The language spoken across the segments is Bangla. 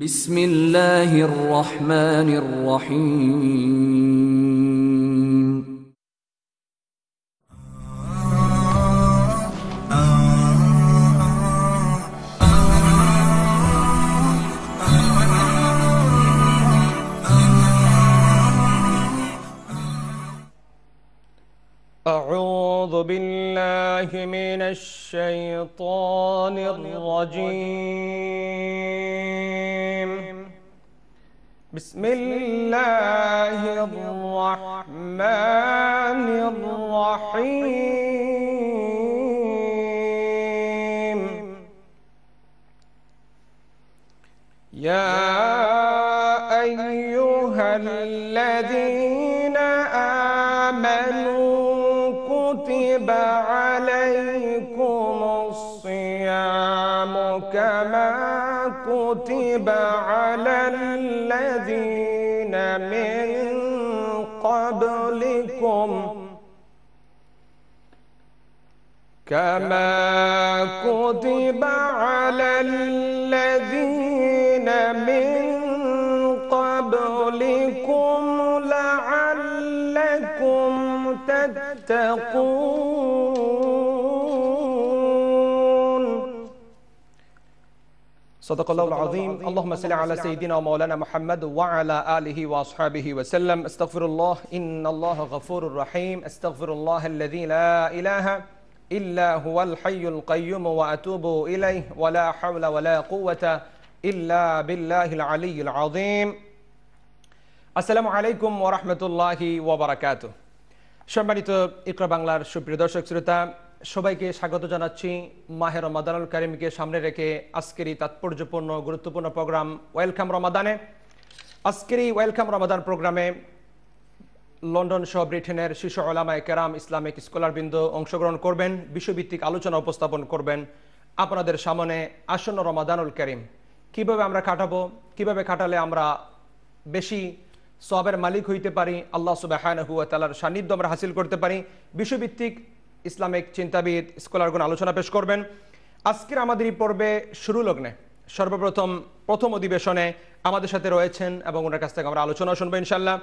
بسم الله الرحمن الرحيم أعوذ بالله من الشيطان الرجيم بسم الله الرحمن الرحيم يا أيها الذين كتب على الذين من قبلكم كما كتب على الذين من قبلكم لعلكم تتقون صدق الله العظيم اللهم صل على سيدنا ومولانا محمد وعلى آله وأصحابه وسلم استغفر الله إن الله غفور رحيم استغفر الله الذي لا إله إلا هو الحي القيوم وأتوب إليه ولا حول ولا قوة إلا بالله العلي العظيم السلام عليكم ورحمة الله وبركاته সম্মানিত ইকরা বাংলার সুপ্রিয় দর্শক শ্রোতা সবাইকে স্বাগত জানাচ্ছি মাহের রমাদানুল কারিমকে সামনে রেখে আজকের এই তাৎপর্যপূর্ণ গুরুত্বপূর্ণ প্রোগ্রাম ওয়েলকাম রমাদানে আজকের এই ওয়েলকাম রমাদান প্রোগ্রামে লন্ডন সহ ব্রিটেনের শীর্ষ ওলামায় কেরাম ইসলামিক স্কলারবৃন্দ অংশগ্রহণ করবেন বিশ্বভিত্তিক আলোচনা উপস্থাপন করবেন আপনাদের সামনে আসন্ন রমাদানুল করিম কিভাবে আমরা কাটাবো কিভাবে কাটালে আমরা বেশি সবের মালিক হইতে পারি আল্লাহ সুবাহ তালার সান্নিধ্য আমরা হাসিল করতে পারি বিশ্বভিত্তিক ইসলামিক চিন্তাবিদ স্কলারগণ আলোচনা পেশ করবেন আজকের আমাদের এই পর্বে শুরু লগ্নে সর্বপ্রথম প্রথম অধিবেশনে আমাদের সাথে রয়েছেন এবং ওনার কাছ থেকে আমরা আলোচনা শুনবো ইনশাল্লাহ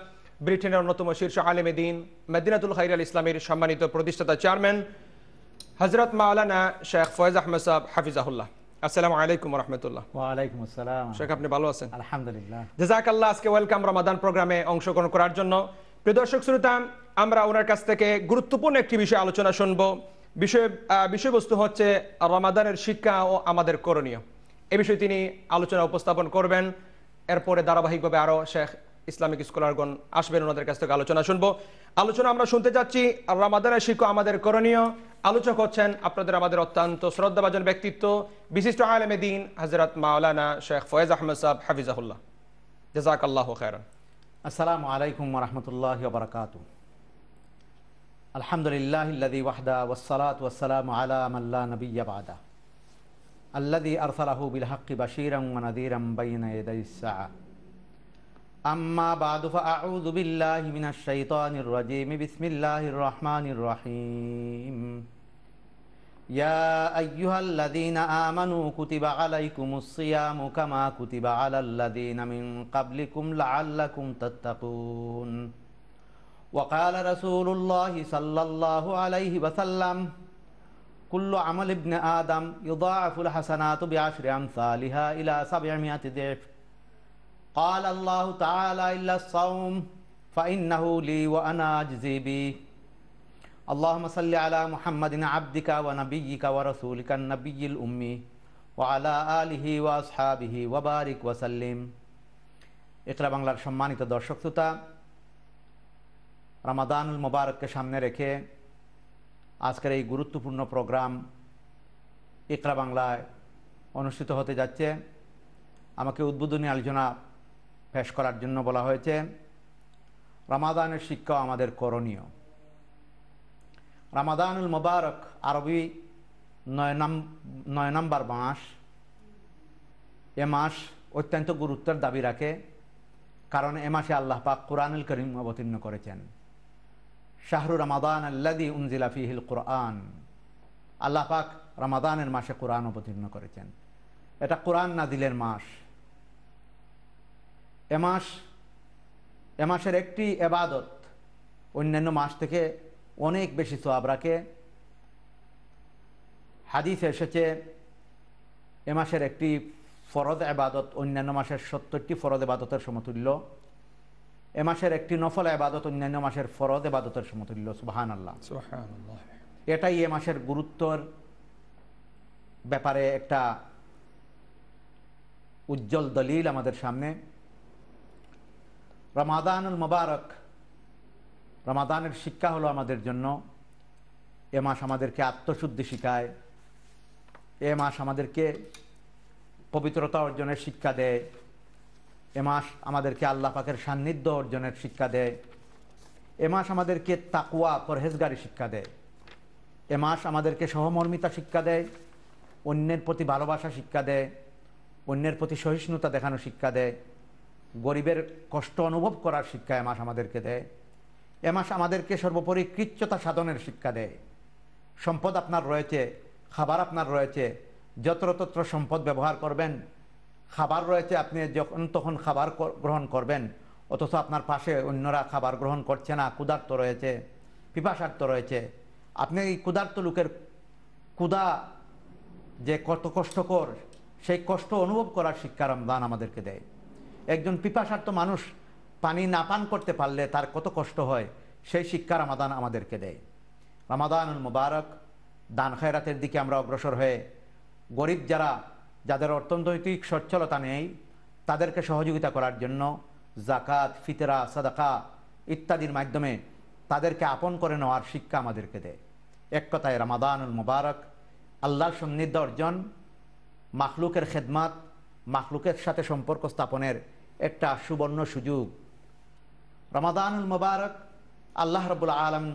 ব্রিটেনের অন্যতম শীর্ষ আলেমে দিন মেদিনাতুল খাই আল ইসলামের সম্মানিত প্রতিষ্ঠাতা চেয়ারম্যান হজরত মাওলানা শেখ ফয়েজ আহমেদ সাহ হাফিজাহুল্লাহ আসসালামু আলাইকুম রহমতুল্লাহ ওয়ালাইকুম আসসালাম শেখ আপনি ভালো আছেন আলহামদুলিল্লাহ জাজাকাল্লাহ আজকে ওয়েলকাম রমাদান প্রোগ্রামে অংশগ্রহণ করার জন্য প্রিয় দর্শক শ্রোতা আমরা ওনার কাছ থেকে গুরুত্বপূর্ণ একটি বিষয় আলোচনা শুনবো বিষয় বিষয়বস্তু হচ্ছে রমাদানের শিক্ষা ও আমাদের করণীয় এ বিষয়ে তিনি আলোচনা উপস্থাপন করবেন এরপরে ধারাবাহিকভাবে আরও শেখ ইসলামিক স্কলারগণ আসবেন ওনাদের কাছ থেকে আলোচনা শুনবো আলোচনা আমরা শুনতে চাচ্ছি রামাদানের শিক্ষা আমাদের করণীয় আলোচক হচ্ছেন আপনাদের আমাদের অত্যন্ত শ্রদ্ধাভাজন ব্যক্তিত্ব বিশিষ্ট আলমে দিন হজরত মাওলানা শেখ ফয়েজ আহমদ সাহ হাফিজাহুল্লাহ জাজাক আল্লাহ খেরান আসসালামু আলাইকুম রহমতুল্লাহ বারকাতু الحمد لله الذي وحده والصلاة والسلام على من لا نبي بعده الذي أرسله بالحق بشيرا ونذيرا بين يدي الساعة أما بعد فأعوذ بالله من الشيطان الرجيم بسم الله الرحمن الرحيم يا أيها الذين آمنوا كتب عليكم الصيام كما كتب على الذين من قبلكم لعلكم تتقون وقال رسول الله صلى الله عليه وسلم كل عمل ابن آدم يضاعف الحسنات بعشر أمثالها إلى سبعمائة ضعف قال الله تعالى إلا الصوم فإنه لي وأنا أجزي به اللهم صل على محمد عبدك ونبيك ورسولك النبي الأمي وعلى آله وأصحابه وبارك وسلم اقرأ بانجلار شماني تدرشق রামাদানুল মোবারককে সামনে রেখে আজকের এই গুরুত্বপূর্ণ প্রোগ্রাম ইকরা বাংলায় অনুষ্ঠিত হতে যাচ্ছে আমাকে উদ্বোধনী আলোচনা পেশ করার জন্য বলা হয়েছে রামাদানের শিক্ষা আমাদের করণীয় রামাদানুল মোবারক আরবি নয় নাম নয় নম্বর মাস এ মাস অত্যন্ত গুরুত্বের দাবি রাখে কারণ এ মাসে আল্লাহ পাক কোরআনুল করিম অবতীর্ণ করেছেন শাহরুর রামাদান আল্লাদি উনজিলা ফিহিল কোরআন আল্লাহ পাক রামাদানের মাসে কোরআন অবতীর্ণ করেছেন এটা কোরআন নাজিলের মাস এ মাস এ মাসের একটি এবাদত অন্যান্য মাস থেকে অনেক বেশি সোয়াব রাখে হাদিস এসেছে এ মাসের একটি ফরজ এবাদত অন্যান্য মাসের সত্তরটি ফরজ এবাদতের সমতুল্য এ মাসের একটি নফল আবাদত অন্যান্য মাসের ফরদ এবাদতের সমতুল্য সুবাহান আল্লাহ এটাই এ মাসের গুরুত্বর ব্যাপারে একটা উজ্জ্বল দলিল আমাদের সামনে রমাদানুল মোবারক রমাদানের শিক্ষা হলো আমাদের জন্য এ মাস আমাদেরকে আত্মশুদ্ধি শিখায় এ মাস আমাদেরকে পবিত্রতা অর্জনের শিক্ষা দেয় এ মাস আমাদেরকে আল্লাহ পাকের সান্নিধ্য অর্জনের শিক্ষা দেয় এ মাস আমাদেরকে তাকুয়া পরহেজগারি শিক্ষা দেয় এ মাস আমাদেরকে সহমর্মিতা শিক্ষা দেয় অন্যের প্রতি ভালোবাসা শিক্ষা দেয় অন্যের প্রতি সহিষ্ণুতা দেখানো শিক্ষা দেয় গরিবের কষ্ট অনুভব করার শিক্ষা এ মাস আমাদেরকে দেয় এ মাস আমাদেরকে সর্বোপরি কৃচ্ছতা সাধনের শিক্ষা দেয় সম্পদ আপনার রয়েছে খাবার আপনার রয়েছে যত্রতত্র সম্পদ ব্যবহার করবেন খাবার রয়েছে আপনি যখন তখন খাবার গ্রহণ করবেন অথচ আপনার পাশে অন্যরা খাবার গ্রহণ করছে না ক্ষুধার্ত রয়েছে পিপাসার্থ রয়েছে আপনি এই ক্ষুধার্ত লোকের ক্ষুধা যে কত কষ্টকর সেই কষ্ট অনুভব করার শিক্ষা রমজান আমাদেরকে দেয় একজন পিপাসার্থ মানুষ পানি না পান করতে পারলে তার কত কষ্ট হয় সেই শিক্ষা আমাদান আমাদেরকে দেয় রামাদানুল মুবারক দান খায়রাতের দিকে আমরা অগ্রসর হয়ে গরিব যারা যাদের অর্থনৈতিক সচ্ছলতা নেই তাদেরকে সহযোগিতা করার জন্য জাকাত ফিতরা সাদাকা ইত্যাদির মাধ্যমে তাদেরকে আপন করে নেওয়ার শিক্ষা আমাদেরকে দেয় এক কথায় রামাদানুল মুবারক আল্লাহর সন্নিধ্য অর্জন মাখলুকের খেদমাত মাখলুকের সাথে সম্পর্ক স্থাপনের একটা সুবর্ণ সুযোগ রামাদানুল মুবারক আল্লাহ রবুল আলম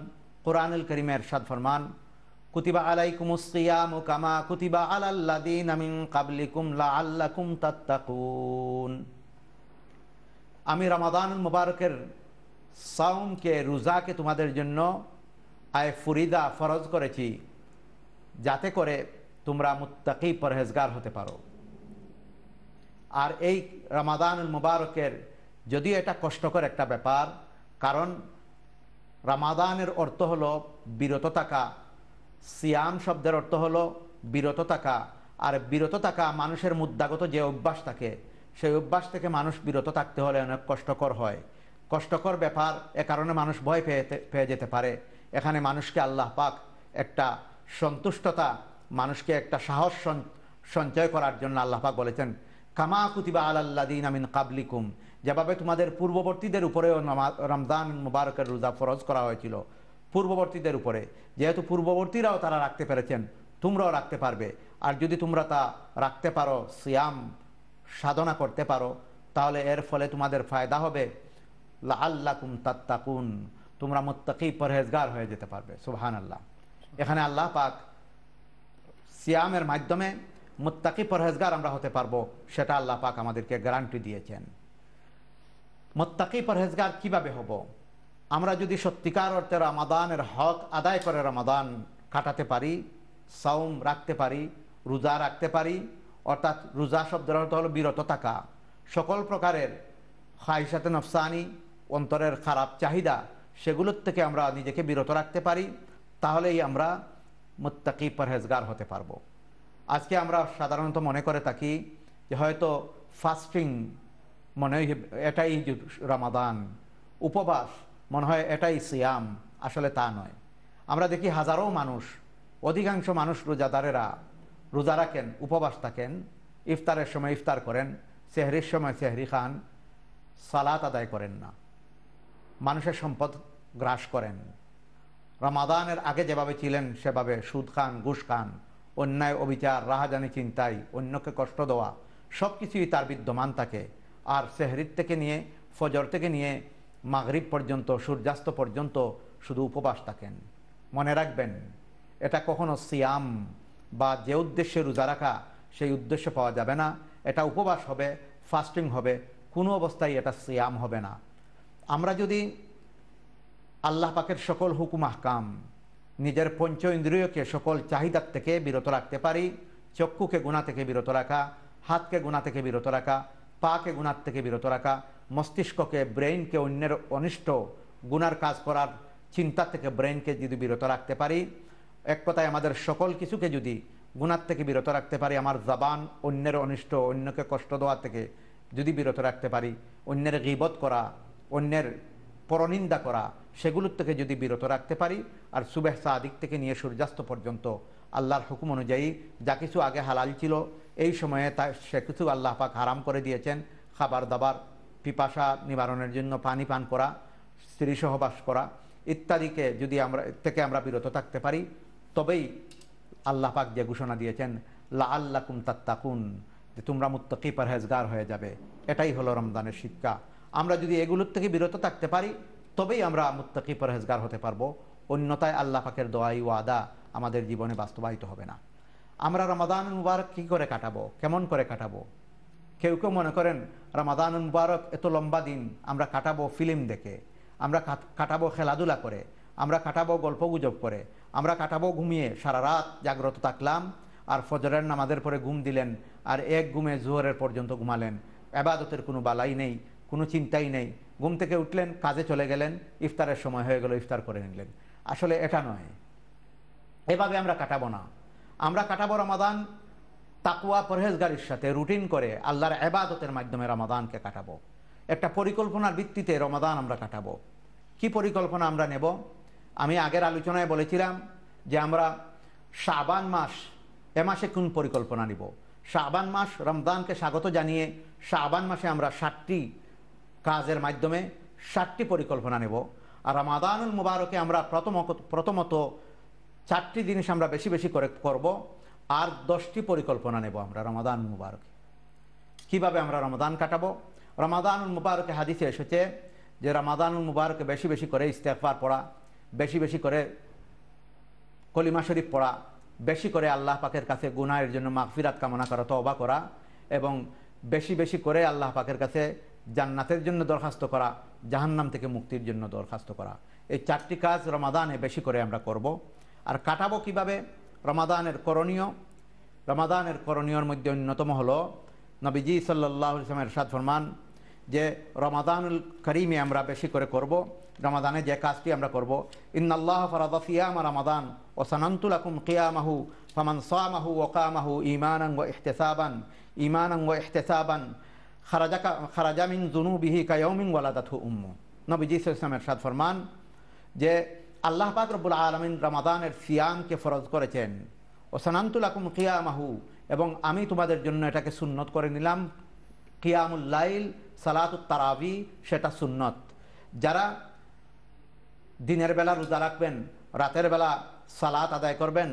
কোরআনুল করিমের সাদ ফরমান কুতিবা আলাইকুমুসিয়ামু কামা কুতিবা আলাল্লাদিন আমিন কাবলিকুম লা আল্লাকুম তাত্তাকুন আমি রামাদান মুবারকের সাউমকে রোজাকে তোমাদের জন্য আয় ফুরিদা ফরজ করেছি যাতে করে তোমরা মুত্তাকি পরহেজগার হতে পারো আর এই রামাদানুল মুবারকের যদি এটা কষ্টকর একটা ব্যাপার কারণ রামাদানের অর্থ হলো বিরত থাকা সিয়াম শব্দের অর্থ হলো বিরত থাকা আর বিরত থাকা মানুষের মুদ্রাগত যে অভ্যাস থাকে সেই অভ্যাস থেকে মানুষ বিরত থাকতে হলে অনেক কষ্টকর হয় কষ্টকর ব্যাপার এ কারণে মানুষ ভয় পেয়ে পেয়ে যেতে পারে এখানে মানুষকে আল্লাহ পাক একটা সন্তুষ্টতা মানুষকে একটা সাহস সঞ্চয় করার জন্য আল্লাহ পাক বলেছেন কামা কুতিবা আল্লাহ দিন আমিন কাবলিকুম যেভাবে তোমাদের পূর্ববর্তীদের উপরেও রমজান মুবারকের রোজা ফরজ করা হয়েছিল পূর্ববর্তীদের উপরে যেহেতু পূর্ববর্তীরাও তারা রাখতে পেরেছেন তোমরাও রাখতে পারবে আর যদি তোমরা তা রাখতে পারো সিয়াম সাধনা করতে পারো তাহলে এর ফলে তোমাদের ফায়দা হবে আল্লাকুম তাত্তাকুন তোমরা মোত্তাকি পরহেজগার হয়ে যেতে পারবে সুহান আল্লাহ এখানে আল্লাহ পাক সিয়ামের মাধ্যমে মোত্তাকি পরহেজগার আমরা হতে পারবো সেটা আল্লাহ পাক আমাদেরকে গ্যারান্টি দিয়েছেন মোত্তাকি পরহেজগার কিভাবে হব আমরা যদি সত্যিকার অর্থে রামাদানের হক আদায় করে রামাদান কাটাতে পারি সাউম রাখতে পারি রোজা রাখতে পারি অর্থাৎ রোজা শব্দের অর্থ হলো বিরত থাকা সকল প্রকারের খাইসাতে নফসানি অন্তরের খারাপ চাহিদা সেগুলোর থেকে আমরা নিজেকে বিরত রাখতে পারি তাহলেই আমরা মোত্তাকি পরহেজগার হতে পারব আজকে আমরা সাধারণত মনে করে থাকি যে হয়তো ফাস্টিং মনে এটাই রামাদান উপবাস মনে হয় এটাই সিয়াম আসলে তা নয় আমরা দেখি হাজারো মানুষ অধিকাংশ মানুষ রোজাদারেরা রোজা রাখেন উপবাস থাকেন ইফতারের সময় ইফতার করেন সেহরির সময় সেহরি খান সালাত আদায় করেন না মানুষের সম্পদ গ্রাস করেন রমাদানের আগে যেভাবে ছিলেন সেভাবে সুদ খান ঘুষ খান অন্যায় অবিচার রাহাজানি চিন্তাই অন্যকে কষ্ট দেওয়া সব কিছুই তার বিদ্যমান থাকে আর সেহরির থেকে নিয়ে ফজর থেকে নিয়ে মাগরীব পর্যন্ত সূর্যাস্ত পর্যন্ত শুধু উপবাস থাকেন মনে রাখবেন এটা কখনো সিয়াম বা যে উদ্দেশ্যে রোজা রাখা সেই উদ্দেশ্য পাওয়া যাবে না এটা উপবাস হবে ফাস্টিং হবে কোনো অবস্থায় এটা সিয়াম হবে না আমরা যদি আল্লাহ পাকের সকল হুকুম আহকাম নিজের পঞ্চ ইন্দ্রিয়কে সকল চাহিদার থেকে বিরত রাখতে পারি চক্ষুকে গুণা থেকে বিরত রাখা হাতকে গুণা থেকে বিরত রাখা পাকে গুণার থেকে বিরত রাখা মস্তিষ্ককে ব্রেইনকে অন্যের অনিষ্ট গুনার কাজ করার চিন্তা থেকে ব্রেইনকে যদি বিরত রাখতে পারি এক কথায় আমাদের সকল কিছুকে যদি গুণার থেকে বিরত রাখতে পারি আমার জবান অন্যের অনিষ্ট অন্যকে কষ্ট দেওয়া থেকে যদি বিরত রাখতে পারি অন্যের গিবত করা অন্যের পরনিন্দা করা সেগুলোর থেকে যদি বিরত রাখতে পারি আর সুবেহ সাদিক থেকে নিয়ে সূর্যাস্ত পর্যন্ত আল্লাহর হুকুম অনুযায়ী যা কিছু আগে হালাল ছিল এই সময়ে তা সে কিছু আল্লাহ পাক হারাম করে দিয়েছেন খাবার দাবার পিপাসা নিবারণের জন্য পানি পান করা স্ত্রী সহবাস করা ইত্যাদিকে যদি আমরা থেকে আমরা বিরত থাকতে পারি তবেই আল্লাহ পাক যে ঘোষণা দিয়েছেন লা আল্লাকুম তাত্তাকুন যে তোমরা মুত্তাকি পরহেজগার হয়ে যাবে এটাই হলো রমজানের শিক্ষা আমরা যদি এগুলোর থেকে বিরত থাকতে পারি তবেই আমরা মুত্তাকি পরহেজগার হতে পারবো অন্যতায় আল্লাহ পাকের দোয়াই ও আদা আমাদের জীবনে বাস্তবায়িত হবে না আমরা রমাদান মুবারক কী করে কাটাবো কেমন করে কাটাবো কেউ কেউ মনে করেন রামাদান মুবারক এত লম্বা দিন আমরা কাটাবো ফিল্ম দেখে আমরা কাটাবো খেলাধুলা করে আমরা কাটাবো গল্প গুজব করে আমরা কাটাবো ঘুমিয়ে সারা রাত জাগ্রত থাকলাম আর ফজরের নামাদের পরে ঘুম দিলেন আর এক ঘুমে জোহরের পর্যন্ত ঘুমালেন আবাদতের কোনো বালাই নেই কোনো চিন্তাই নেই ঘুম থেকে উঠলেন কাজে চলে গেলেন ইফতারের সময় হয়ে গেল ইফতার করে নিলেন আসলে এটা নয় এভাবে আমরা কাটাবো না আমরা কাটাবো রমাদান তাকুয়া পরহেজগারির সাথে রুটিন করে আল্লাহর আবাদতের মাধ্যমে রমাদানকে কাটাবো একটা পরিকল্পনার ভিত্তিতে রমাদান আমরা কাটাবো কি পরিকল্পনা আমরা নেব আমি আগের আলোচনায় বলেছিলাম যে আমরা শাবান মাস এ মাসে কোন পরিকল্পনা নিব শাবান মাস রমদানকে স্বাগত জানিয়ে শাবান মাসে আমরা ষাটটি কাজের মাধ্যমে ষাটটি পরিকল্পনা নেব আর রমাদানুল মুবারকে আমরা প্রথম প্রথমত চারটি জিনিস আমরা বেশি বেশি করে করবো আর দশটি পরিকল্পনা নেব আমরা রমাদান মুবারকে কিভাবে আমরা রমাদান কাটাবো রমাদান মুবারকে হাদিসে এসেছে যে রমাদান মুবারকে বেশি বেশি করে ইস্তেকবার পড়া বেশি বেশি করে কলিমা শরীফ পড়া বেশি করে আল্লাহ পাকের কাছে গুনাহের জন্য মাগফিরাত কামনা করা তবা করা এবং বেশি বেশি করে আল্লাহ পাকের কাছে জান্নাতের জন্য দরখাস্ত করা জাহান্নাম থেকে মুক্তির জন্য দরখাস্ত করা এই চারটি কাজ রমাদানে বেশি করে আমরা করব আর কাটাবো কিভাবে রমাদানের করণীয় রমাদানের করণীয়র মধ্যে অন্যতম হল নবীজি সাল্লাহ ইসলামের সাদ ফরমান যে রমাদানুল করিমে আমরা বেশি করে করব রমাদানে যে কাজটি আমরা করব ইন্নআল্লাহ ফরাদা সিয়াম রমাদান ও সনন্তুল আকুম কিয়ামাহু ফমান সামাহু ওকামাহু ইমানাঙ্গ ইহতেসাবান অঙ্গ ইহতেসাবান খারাজা খারাজামিন জুনু বিহি কায়ৌমিন ওয়ালাদাথু উম্ম নবীজি ইসলামের সাদ ফরমান যে আল্লাহ পাক রব্বুল আলমিন রামাদানের সিয়ামকে ফরজ করেছেন ও সানান্তুল আকুম কিয়ামাহু এবং আমি তোমাদের জন্য এটাকে সুন্নত করে নিলাম কিয়ামুল্লাইল সালাতুত তারাবি সেটা সুন্নত যারা দিনের বেলা রোজা রাখবেন রাতের বেলা সালাত আদায় করবেন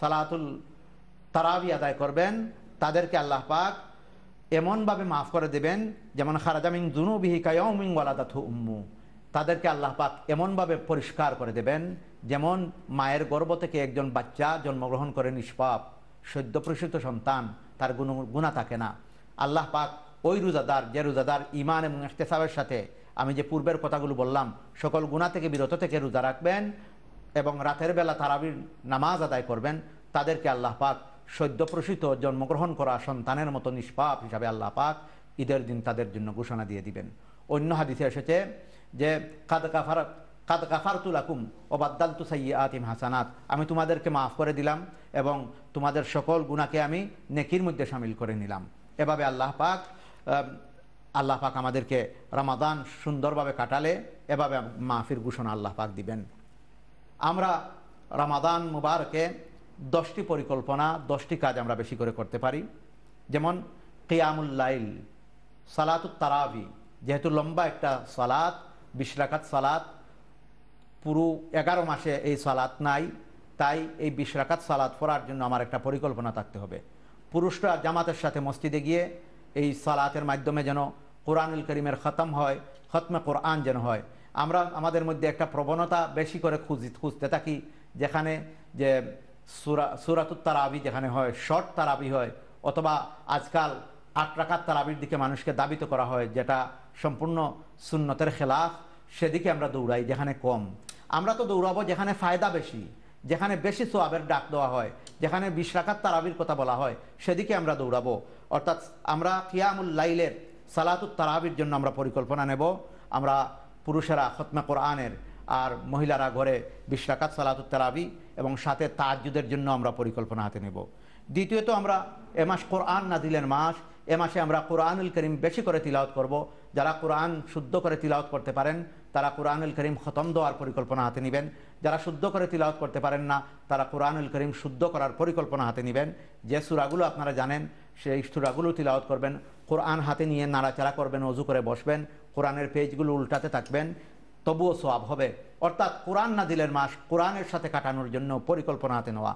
সালাতুল তারাবি আদায় করবেন তাদেরকে আল্লাহ পাক এমনভাবে মাফ করে দেবেন যেমন খারাজামিন জুনুবিহি কায়মিং ওয়ালাদাথু উম্মু তাদেরকে আল্লাহ পাক এমনভাবে পরিষ্কার করে দেবেন যেমন মায়ের গর্ব থেকে একজন বাচ্চা জন্মগ্রহণ করে নিষ্পাপ সদ্যপ্রসূত সন্তান তার গুণ গুণা থাকে না আল্লাহ পাক ওই রোজাদার যে রোজাদার ইমান এবং ইফতেসাবের সাথে আমি যে পূর্বের কথাগুলো বললাম সকল গুণা থেকে বিরত থেকে রোজা রাখবেন এবং রাতের বেলা তারাবির নামাজ আদায় করবেন তাদেরকে আল্লাহ পাক সদ্যপ্রসূত জন্মগ্রহণ করা সন্তানের মতো নিষ্পাপ হিসাবে আল্লাহ পাক ঈদের দিন তাদের জন্য ঘোষণা দিয়ে দিবেন অন্য হাদিসে এসেছে যে কাদ কাফার কাদ কাফারতুল ও বাদ্দাল তু সাইয়ে আতিম হাসানাত আমি তোমাদেরকে মাফ করে দিলাম এবং তোমাদের সকল গুণাকে আমি নেকির মধ্যে সামিল করে নিলাম এভাবে আল্লাহ পাক আল্লাহ পাক আমাদেরকে রামাদান সুন্দরভাবে কাটালে এভাবে মাফির ঘোষণা আল্লাহ পাক দিবেন আমরা রামাদান মুবারকে দশটি পরিকল্পনা দশটি কাজ আমরা বেশি করে করতে পারি যেমন কিয়ামুল্লাইল সালাতুত তারাবি যেহেতু লম্বা একটা সালাত বিশ রাখাত সালাত পুরো এগারো মাসে এই সালাত নাই তাই এই বিশ রাখাত সালাত পড়ার জন্য আমার একটা পরিকল্পনা থাকতে হবে পুরুষরা জামাতের সাথে মসজিদে গিয়ে এই সালাতের মাধ্যমে যেন কোরআনুল করিমের খতম হয় খতমে কোরআন যেন হয় আমরা আমাদের মধ্যে একটা প্রবণতা বেশি করে খুঁজি খুঁজতে থাকি যেখানে যে সুরা সুরাতুর তারাবি যেখানে হয় শর্ট তারাবি হয় অথবা আজকাল আট রাখার তারাবির দিকে মানুষকে দাবিত করা হয় যেটা সম্পূর্ণ সুন্নতের খেলাফ সেদিকে আমরা দৌড়াই যেখানে কম আমরা তো দৌড়াবো যেখানে ফায়দা বেশি যেখানে বেশি সোয়াবের ডাক দেওয়া হয় যেখানে বিশ তারাবির কথা বলা হয় সেদিকে আমরা দৌড়াবো অর্থাৎ আমরা কিয়ামুল লাইলের সালাতুত তারাবির জন্য আমরা পরিকল্পনা নেব আমরা পুরুষেরা খতমা কোরআনের আর মহিলারা ঘরে বিশ সালাতুত তারাবি এবং সাথে তাজুদের জন্য আমরা পরিকল্পনা হাতে নেব দ্বিতীয়ত আমরা এ মাস কোরআন নাজিলের মাস এ মাসে আমরা কোরআনুল করিম বেশি করে তিলাওত করব যারা কোরআন শুদ্ধ করে তিলাওত করতে পারেন তারা কোরআনুল করিম খতম দেওয়ার পরিকল্পনা হাতে নেবেন যারা শুদ্ধ করে তিলাওত করতে পারেন না তারা কোরআনুল করিম শুদ্ধ করার পরিকল্পনা হাতে নেবেন যে সুরাগুলো আপনারা জানেন সেই সুরাগুলো তিলাওত করবেন কোরআন হাতে নিয়ে নাড়াচাড়া করবেন অজু করে বসবেন কোরআনের পেজগুলো উল্টাতে থাকবেন তবুও সোয়াব হবে অর্থাৎ কোরআন না দিলের মাস কোরআনের সাথে কাটানোর জন্য পরিকল্পনা হাতে নেওয়া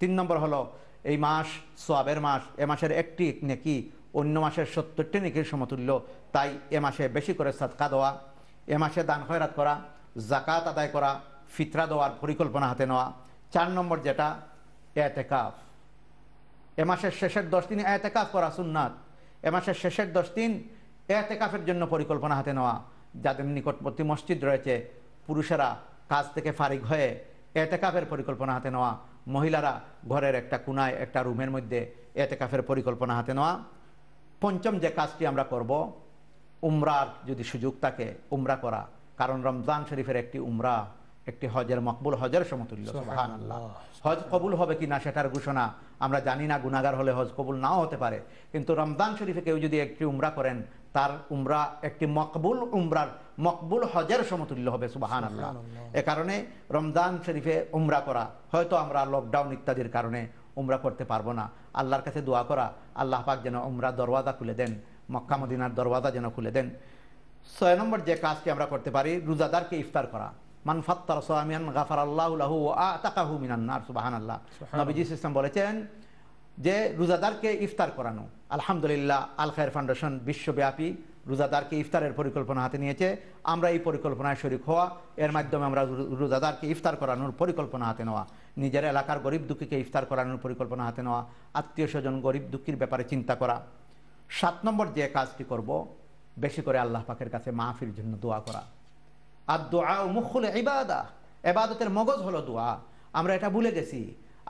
তিন নম্বর হলো এই মাস সোয়াবের মাস এ মাসের একটি নেকি অন্য মাসের সত্তরটি নেকির সমতুল্য তাই এ মাসে বেশি করে সাদকা দেওয়া এ মাসে দান খয়রাত করা জাকাত আদায় করা ফিতরা দেওয়ার পরিকল্পনা হাতে নেওয়া চার নম্বর যেটা এতেকাফ এ মাসের শেষের দশ দিন এতেকাফ করা সুন্নাত এ মাসের শেষের দশ দিন এতেকাফের জন্য পরিকল্পনা হাতে নেওয়া যাদের নিকটবর্তী মসজিদ রয়েছে পুরুষেরা কাজ থেকে ফারিক হয়ে এতেকাফের পরিকল্পনা হাতে নেওয়া মহিলারা ঘরের একটা কোনায় একটা রুমের মধ্যে এতেকাফের পরিকল্পনা হাতে নেওয়া পঞ্চম যে কাজটি আমরা করব উমরার যদি সুযোগ থাকে উমরা করা কারণ রমজান শরীফের একটি উমরা একটি হজের মকবুল হজের সমতুল্য হজ কবুল হবে কি না সেটার ঘোষণা আমরা জানি না গুণাগার হলে হজ কবুল নাও হতে পারে কিন্তু রমজান শরীফে কেউ যদি একটি উমরা করেন তার উমরা একটি মকবুল উমরার মকবুল হজের সমতুল্য হবে সুবাহান আল্লাহ এ কারণে রমজান শরীফে উমরা করা হয়তো আমরা লকডাউন ইত্যাদির কারণে উমরা করতে পারবো না আল্লাহর কাছে দোয়া করা আল্লাহ পাক যেন উমরা দরওয়াজা খুলে দেন মক্কা মদিনার দরওয়াজা যেন খুলে দেন ছয় নম্বর যে কাজটি আমরা করতে পারি রোজাদারকে ইফতার করা মানফাত্তার সোয়ামিয়ান গাফার আল্লাহু আতাকাহু মিনান্নার সুবাহান আল্লাহ নবীজি ইসলাম বলেছেন যে রোজাদারকে ইফতার করানো আলহামদুলিল্লাহ আল খায়ের ফাউন্ডেশন বিশ্বব্যাপী রোজাদারকে ইফতারের পরিকল্পনা হাতে নিয়েছে আমরা এই পরিকল্পনায় শরিক হওয়া এর মাধ্যমে আমরা রোজাদারকে ইফতার করানোর পরিকল্পনা হাতে নেওয়া নিজের এলাকার গরিব দুঃখীকে ইফতার করানোর পরিকল্পনা হাতে নেওয়া আত্মীয় স্বজন গরিব দুঃখীর ব্যাপারে চিন্তা করা সাত নম্বর যে কাজটি করব বেশি করে আল্লাহ পাখের কাছে মাহফির জন্য দোয়া করা আর দোয়া ও মুখুল ইবাদা এবাদতের মগজ হলো দোয়া আমরা এটা ভুলে গেছি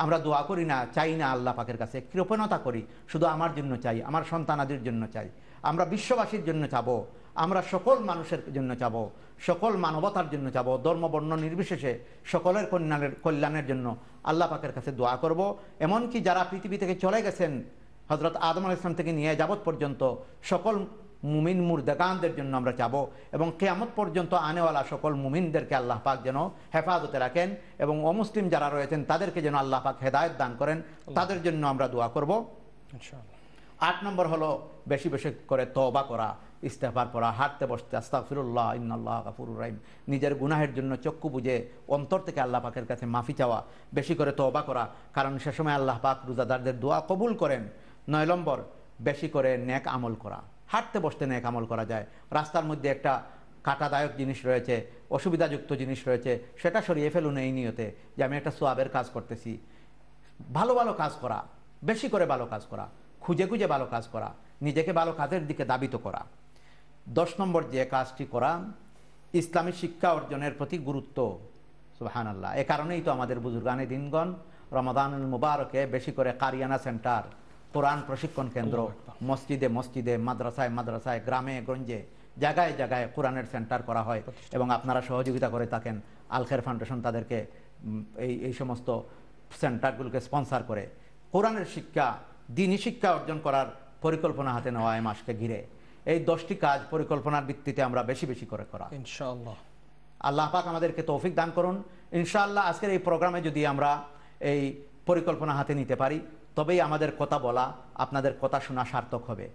আমরা দোয়া করি না চাই না আল্লাহ পাখের কাছে কৃপণতা করি শুধু আমার জন্য চাই আমার সন্তানাদের জন্য চাই আমরা বিশ্ববাসীর জন্য চাবো আমরা সকল মানুষের জন্য চাবো সকল মানবতার জন্য চাবো ধর্মবর্ণ নির্বিশেষে সকলের কল্যাণের কল্যাণের জন্য আল্লাহ পাকের কাছে দোয়া করব এমনকি যারা পৃথিবী থেকে চলে গেছেন হজরত আদম আল ইসলাম থেকে নিয়ে যাবত পর্যন্ত সকল মুমিন মুর্দাকানদের জন্য আমরা চাবো এবং কেয়ামত পর্যন্ত আনেওয়ালা সকল মুমিনদেরকে আল্লাহ পাক যেন হেফাজতে রাখেন এবং অমুসলিম যারা রয়েছেন তাদেরকে যেন আল্লাহ পাক হেদায়ত দান করেন তাদের জন্য আমরা দোয়া করবো আচ্ছা আট নম্বর হলো বেশি বেশি করে তবা করা ইস্তেফার পড়া হাঁটতে বসতে আস্তাফিরুল্লাহ ফিরুল্লাহ ইন্নাল্লাহ রাইম নিজের গুনাহের জন্য চক্ষু বুঝে অন্তর থেকে আল্লাহ পাকের কাছে মাফি চাওয়া বেশি করে তবা করা কারণ সে সময় আল্লাহ পাক রোজাদারদের দোয়া কবুল করেন নয় নম্বর বেশি করে ন্যাক আমল করা হাঁটতে বসতে ন্যাক আমল করা যায় রাস্তার মধ্যে একটা কাটাদায়ক জিনিস রয়েছে অসুবিধাযুক্ত জিনিস রয়েছে সেটা সরিয়ে ফেলুন এই নিয়তে যে আমি একটা সোয়াবের কাজ করতেছি ভালো ভালো কাজ করা বেশি করে ভালো কাজ করা খুঁজে খুঁজে ভালো কাজ করা নিজেকে ভালো কাজের দিকে দাবিত করা দশ নম্বর যে কাজটি করা ইসলামী শিক্ষা অর্জনের প্রতি গুরুত্ব সুহান আল্লাহ এ কারণেই তো আমাদের বুজুর্গানে দিনগণ রমাদানুল মুবারকে বেশি করে কারিয়ানা সেন্টার কোরআন প্রশিক্ষণ কেন্দ্র মসজিদে মসজিদে মাদ্রাসায় মাদ্রাসায় গ্রামে গঞ্জে জায়গায় জায়গায় কোরআনের সেন্টার করা হয় এবং আপনারা সহযোগিতা করে থাকেন আলখের ফাউন্ডেশন তাদেরকে এই এই সমস্ত সেন্টারগুলোকে স্পন্সার করে কোরআনের শিক্ষা দিনই শিক্ষা অর্জন করার পরিকল্পনা হাতে নেওয়া এই মাসকে ঘিরে এই দশটি কাজ পরিকল্পনার ভিত্তিতে আমরা বেশি বেশি করে করা ইনশাল্লাহ আল্লাহ পাক আমাদেরকে তৌফিক দান করুন ইনশাআল্লাহ আজকের এই প্রোগ্রামে যদি আমরা এই পরিকল্পনা হাতে নিতে পারি তবেই আমাদের কথা বলা আপনাদের কথা শোনা সার্থক হবে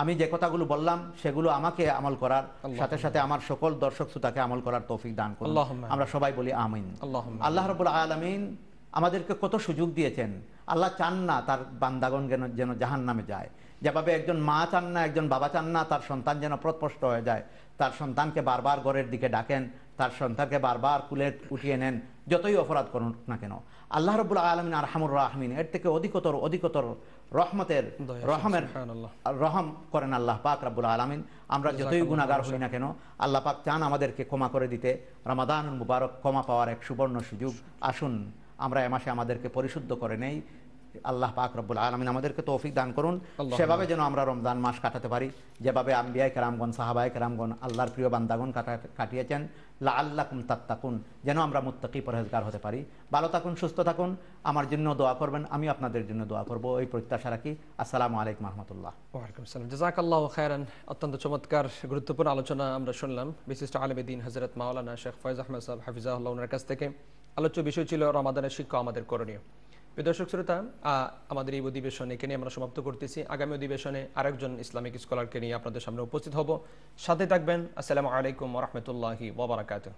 আমি যে কথাগুলো বললাম সেগুলো আমাকে আমল করার সাথে সাথে আমার সকল দর্শক শ্রোতাকে আমল করার তৌফিক দান করুন আমরা সবাই বলি আমিন আল্লাহ রবুল আলমিন আমাদেরকে কত সুযোগ দিয়েছেন আল্লাহ চান না তার বান্দাগণ যেন যেন জাহান নামে যায় যেভাবে একজন মা চান না একজন বাবা চান না তার সন্তান যেন প্রতপষ্ট হয়ে যায় তার সন্তানকে বারবার ঘরের দিকে ডাকেন তার সন্তানকে বারবার কুলে উঠিয়ে নেন যতই অপরাধ করুন না কেন আল্লাহ রবুল আলমিন আর হামুর রাহমিন এর থেকে অধিকতর অধিকতর রহমতের রহমের রহম করেন আল্লাহ পাক রাবুল আলমিন আমরা যতই গুণাগার হই না কেন আল্লাহ পাক চান আমাদেরকে ক্ষমা করে দিতে রমাদান মুবারক ক্ষমা পাওয়ার এক সুবর্ণ সুযোগ আসুন আমরা এ মাসে আমাদেরকে পরিশুদ্ধ করে নেই আল্লাহ পাক রব্বুল আলমিন আমাদেরকে তৌফিক দান করুন সেভাবে যেন আমরা রমজান মাস কাটাতে পারি যেভাবে আম্বিয়াই কেরামগন সাহাবাই কেরামগণ আল্লাহর প্রিয় বান্দাগন কাটা কাটিয়েছেন লা আল্লাহ কুম তাত্তাকুন যেন আমরা মুত্তাকি পরহেজগার হতে পারি ভালো থাকুন সুস্থ থাকুন আমার জন্য দোয়া করবেন আমি আপনাদের জন্য দোয়া করবো এই প্রত্যাশা রাখি আসসালামু আলাইকুম রহমতুল্লাহ ওয়ালাইকুম আসসালাম জাজাকাল্লাহ খায়রান অত্যন্ত চমৎকার গুরুত্বপূর্ণ আলোচনা আমরা শুনলাম বিশিষ্ট আলমদিন হজরত মাওলানা শেখ ফয়েজ আহমদ সাহেব হাফিজা ওনার কাছ থেকে আলোচ্য বিষয় ছিল রমাদানের শিক্ষা আমাদের করণীয় দর্শক শ্রোতা আমাদের এই অধিবেশন এখানে আমরা সমাপ্ত করতেছি আগামী অধিবেশনে আরেকজন ইসলামিক স্কলারকে নিয়ে আপনাদের সামনে উপস্থিত হব সাথে থাকবেন আসসালামু আলাইকুম রহমতুল্লাহি ওবরাকাতু